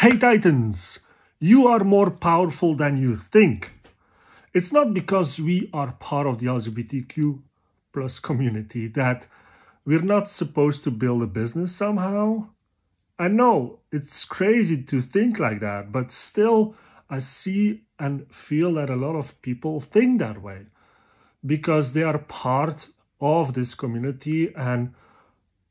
Hey Titans, you are more powerful than you think. It's not because we are part of the LGBTQ plus community that we're not supposed to build a business somehow. I know it's crazy to think like that, but still, I see and feel that a lot of people think that way because they are part of this community. And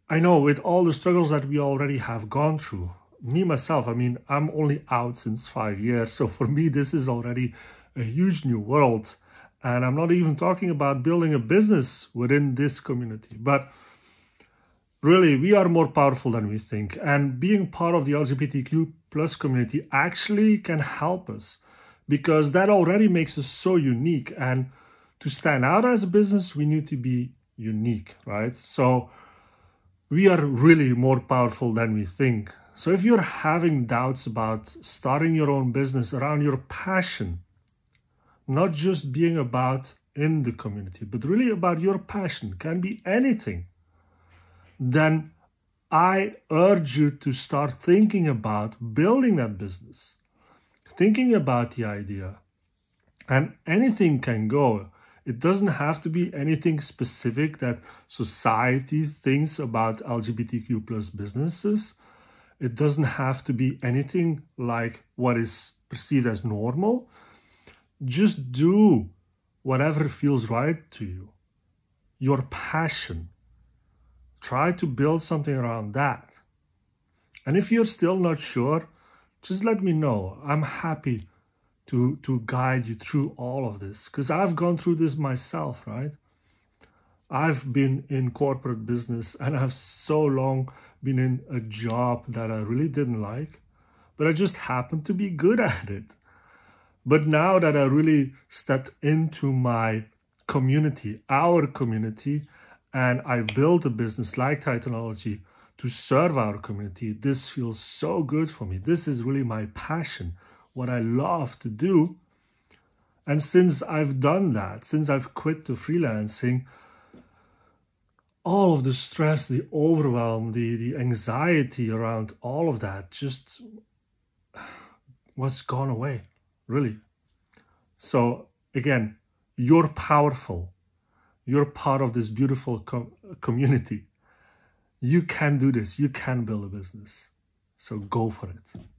I know with all the struggles that we already have gone through, me myself, I mean, I'm only out since five years. So for me, this is already a huge new world. And I'm not even talking about building a business within this community. But really, we are more powerful than we think. And being part of the LGBTQ plus community actually can help us because that already makes us so unique. And to stand out as a business, we need to be unique, right? So we are really more powerful than we think. So if you're having doubts about starting your own business around your passion, not just being about in the community, but really about your passion, can be anything, then I urge you to start thinking about building that business, thinking about the idea. And anything can go. It doesn't have to be anything specific that society thinks about LGBTQ plus businesses. It doesn't have to be anything like what is perceived as normal. Just do whatever feels right to you. Your passion. Try to build something around that. And if you're still not sure, just let me know. I'm happy to, to guide you through all of this because I've gone through this myself, right? I've been in corporate business and I've so long been in a job that I really didn't like, but I just happened to be good at it. But now that I really stepped into my community, our community, and I built a business like Titanology to serve our community, this feels so good for me. This is really my passion, what I love to do. And since I've done that, since I've quit the freelancing, all of the stress, the overwhelm, the, the anxiety around all of that just was gone away, really. So, again, you're powerful. You're part of this beautiful com- community. You can do this. You can build a business. So, go for it.